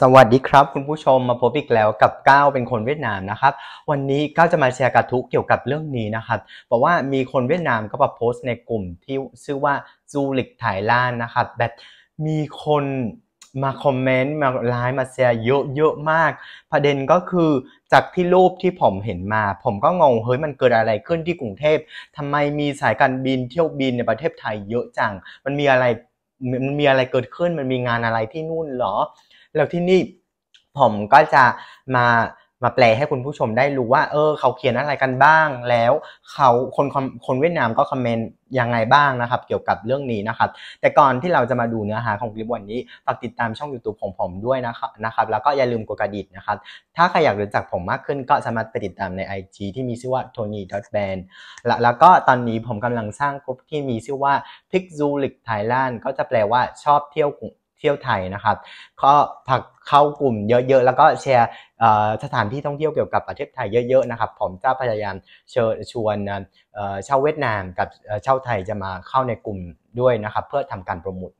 สวัสดีครับ คุณผู้ชมมาพบอีกแล้วกับก้าวเป็นคนเวียดนามนะครับ วันนี้ก้าวจะมาแชร์กระทุกเกี่ยวกับเรื่องนี้นะครับบอกว่ามีคนเวียดนามก็มาโพสต์ในกลุ่มที่ชื่อว่าซูริกไทยลานนะครับแบบมีคนมาคอมเมนต์มาไลน์มาแชร์เยอะเยอะมาก ประเด็นก็คือจากที่รูปที่ผมเห็นมา ผมก็งงเฮ้ยมันเกิดอะไรขึ้นที่กรุงเทพทำไมมีสายการบินเที่ยวบินในประเทศไทยเยอะจังมันมีอะไรมันมีอะไรเกิดขึ้นมันมีงานอะไรที่นู่นหรอแล้วที่นี่ผมก็จะมามาแปลให้คุณผู้ชมได้รู้ว่าเออเขาเขียนอะไรกันบ้าง แล้วเขาคนคนเวียดนามก็คอมเมนต์ยังไงบ้างนะครับ เกี่ยวกับเรื่องนี้นะครับ แต่ก่อนที่เราจะมาดูเนื้อหาของคลิปวันนี้ฝากติดตามช่อง YouTube ของผมด้วยนะครับนะครับ แล้วก็อย่าลืมกดกระดิ่งนะครับ ถ้าใครอยากรู้จักผมมากขึ้นก็สามารถไปติดตามใน IG ที่มีชื่อว่า tony dot band และแล้วก็ตอนนี้ผมกำลังสร้างกลุ่มที่มีชื่อว่า p i x u l i c Thailand ก็จะแปลว่าชอบเที่ยวเที่ยวไทยนะครับก็ผักเข้ากลุ่มเยอะๆแล้วก็แชร์สถานที่ท่องเที่ยวเกี่ยวกับประเทศไทยเยอะๆนะครับผมจะพยายามเชิญชวนชาวเวียดนามกับชาวไทยจะมาเข้าในกลุ่มด้วยนะครับ เพื่อทำการโปรโมท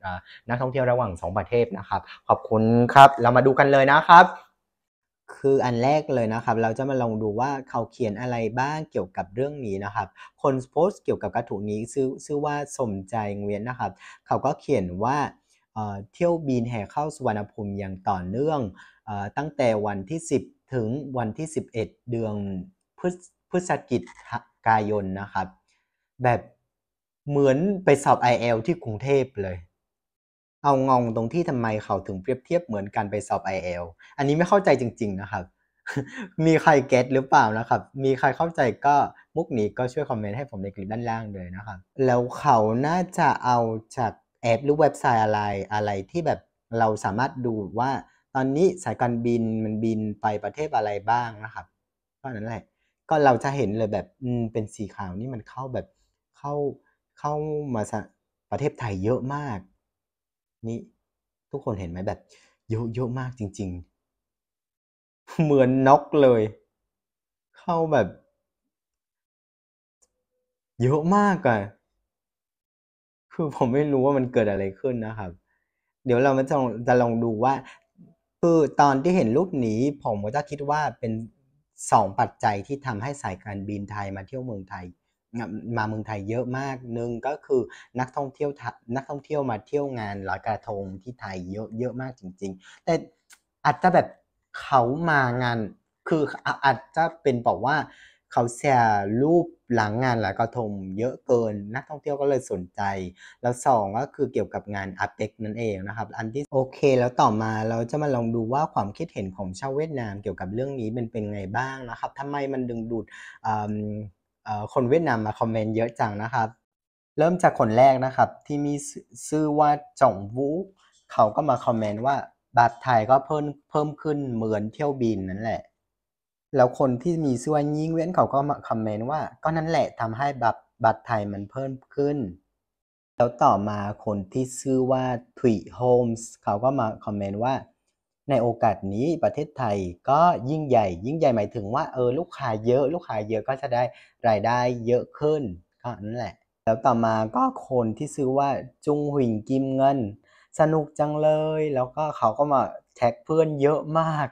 นักท่องเที่ยวระหว่าง 2 ประเทศนะครับ ขอบคุณครับเรามาดูกันเลยนะครับ คืออันแรกเลยนะครับเราจะมาลองดูว่าเขาเขียนอะไรบ้างเกี่ยวกับเรื่องนี้นะครับคนโพสต์เกี่ยวกับกระถูนี้ชื่อชื่อว่าสมใจเวียนนะครับ เขาก็เขียนว่าเที่ยวบินแห่เข้าสุวรรณภูมิอย่างต่อเนื่อง ตั้งแต่วันที่ 10 ถึงวันที่ 11 เดือนพฤศจิกายนนะครับแบบเหมือนไปสอบ IL ที่กรุงเทพเลย เอางงตรงที่ทำไมเขาถึงเปรียบเทียบเหมือนกันไปสอบ IL อันนี้ไม่เข้าใจจริงๆนะครับมีใครเก็ตหรือเปล่านะครับ มีใครเข้าใจก็มุกนี้ก็ช่วยคอมเมนต์ให้ผมในคลิปด้านล่างเลยนะครับแล้วเขาน่าจะเอาจากแอปหรือเว็บไซต์อะไร อะไรที่แบบเราสามารถดูว่าตอนนี้สายการบินมันบินไปประเทศอะไรบ้างนะครับก็นั้นแหละก็เราจะเห็นเลยแบบอืมเป็นสีขาวนี่มันเข้าแบบ เข้าเข้ามาประเทศไทยเยอะมาก นี่ทุกคนเห็นไหมแบบเยอะเยอะมากจริง ๆ เหมือนนกเลย เข้าแบบ เยอะมากอะคือผมไม่รู้ว่ามันเกิดอะไรขึ้นนะครับ เดี๋ยวเรามลจะจะลองดูว่า คือตอนที่เห็นรูปนี้ ผมก็จะคิดว่าเป็นสองปัจจัยที่ทำให้สายการบินไทยมาเที่ยวเมืองไทยมาเมืองไทยเยอะมากหนึ่งก็คือนักท่องเที่ยวนักท่องเที่ยวมาเที่ยวงานลอยกระทงที่ไทยเยอะเยอะมากจริงๆ แต่อาจจะแบบเขามางานคืออาจจะเป็นบอกว่าเขาแชร์รูปหลังงานหลายกระทงเยอะเกินนักท่องเที่ยวก็เลยสนใจ แล้วสองก็คือเกี่ยวกับงานอาเปกนั่นเองนะครับอันที่โอเคแล้วต่อมาเราจะมาลองดูว่าความคิดเห็นของชาวเวียดนาม เกี่ยวกับเรื่องนี้เป็นเป็นไงบ้างนะครับทำไมมันดึงดูดคนเวียดนามมาคอมเมนต์เยอะจังนะครับ เริ่มจากคนแรกนะครับ ที่มีชื่อว่าจ่องวูเขาก็มาคอมเมนต์ว่าบาทไทยก็เพิ่มเพิ่มขึ้นเหมือนเที่ยวบินนั่นแหละแล้วคนที่มีส่วนยิ่งเว้นเขาก็มาคอมเมนต์ว่า ก็นั่นแหละทำให้บัตรบัตรไทยมันเพิ่มขึ้น แล้วต่อมาคนที่ชื่อว่าทวีโฮมส์เขาก็มาคอมเมนต์ว่าในโอกาสนี้ประเทศไทยก็ยิ่งใหญ่ ยิ่งใหญ่หมายถึงว่า เออลูกค้าเยอะ ลูกค้าเยอะก็จะได้รายได้เยอะขึ้นก็นั่นแหละแล้วต่อมาก็คนที่ชื่อว่าจุงหุ่นกิมเงิน สนุกจังเลย แล้วก็เขาก็มาแท็กเพื่อนเยอะมาก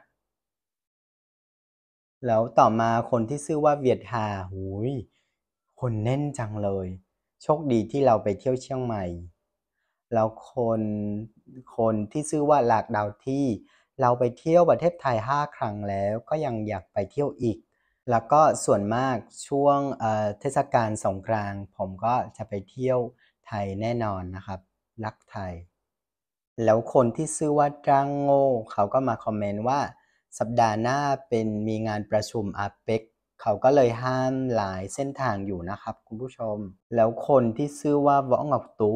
แล้วต่อมาคนที่ชื่อว่าเวียดฮาหูยคนแน่นจังเลย โชคดีที่เราไปเที่ยวเชียงใหม่ แล้วคน คนที่ชื่อว่าหลากดาวที่ เราไปเที่ยวประเทศไทย 5 ครั้งแล้วก็ยังอยากไปเที่ยวอีก แล้วก็ส่วนมากช่วงเทศกาลสงกรานต์ผมก็จะไปเที่ยวไทยแน่นอนนะครับ รักไทย แล้วคนที่ชื่อว่าจ้างโง่เขาก็มาคอมเมนต์ว่าสัปดาห์หน้าเป็นมีงานประชุมอาเปกเขาก็เลยห้ามหลายเส้นทางอยู่นะครับ คุณผู้ชม แล้วคนที่ชื่อว่าวองอกตู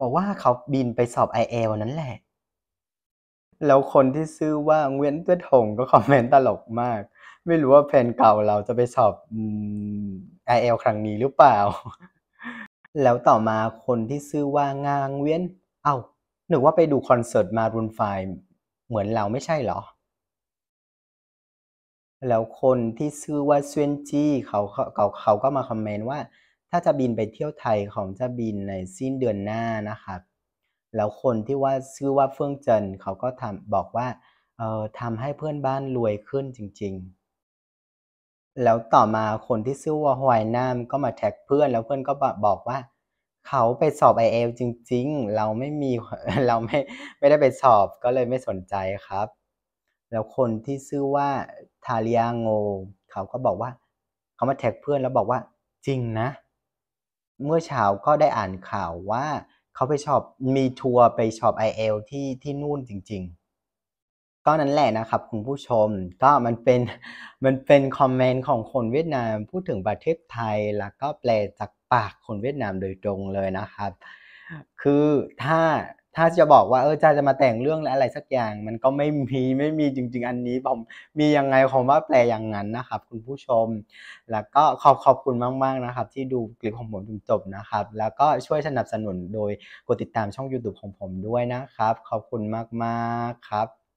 บอกว่าเขาบินไปสอบ i อวันนั้นแหละ แล้วคนที่ชื่อว่าเวียนต้วถงก็คอมเมนต์ตลกมาก ไม่รู้ว่าแผนเก่าเราจะไปสอบไอเอลครั้งนี้หรือเปล่า แล้วต่อมาคนที่ชื่อว่างางเวียนเอา้าหนึกว่าไปดูคอนเสิร์ตมารุนไฟเหมือนเราไม่ใช่เหรอแล้วคนที่ชื่อว่าเซวนจี้เขาเขาเขาก็มาคอมเมนต์ว่า ถ้าจะบินไปเที่ยวไทยของจะบินในสิ้นเดือนหน้านะครับแล้วคนที่ว่าชื่อว่าเฟื่องเจินเขาก็ทำบอกว่าเอ่อทำให้เพื่อนบ้านรวยขึ้นจริงๆแล้วต่อมาคนที่ชื่อว่าฮวยนามก็มาแท็กเพื่อนแล้วเพื่อนก็บอกว่า เขาไปสอบไอเอลจริงๆ เราไม่มีเราไม่ไม่ได้ไปสอบก็เลยไม่สนใจครับแล้วคนที่ชื่อว่าทาริยาโงเขาก็บอกว่าเขามาแท็กเพื่อนแล้วบอกว่า จริงนะ เมื่อเช้าก็ได้อ่านข่าวว่า เขาไปชอบมีทัวร์ไปชอบ i อลที่ที่นู่นจริงๆ ก็นั้นแหละนะครับคุณผู้ชมก็มันเป็นมันเป็นคอมเมนต์ของคนเวียดนามพูดถึงประเทศไทย แล้วก็แปลจากปากคนเวียดนามโดยตรงเลยนะครับ คือถ้าถ้าจะบอกว่าเออจะจะมาแต่งเรื่องอะไรสักอย่าง มันก็ไม่มีไม่มีจริง ๆอันนี้ผมมียังไงผมว่าแปลอย่างนั้นนะครับ คุณผู้ชม แล้วก็ขอบขอบคุณมาก ๆ นะครับ ที่ดูคลิปของผมจนจบนะครับ แล้วก็ช่วยสนับสนุนโดยกดติดตามช่อง YouTube ของผมด้วยนะครับ ขอบคุณมากๆครับ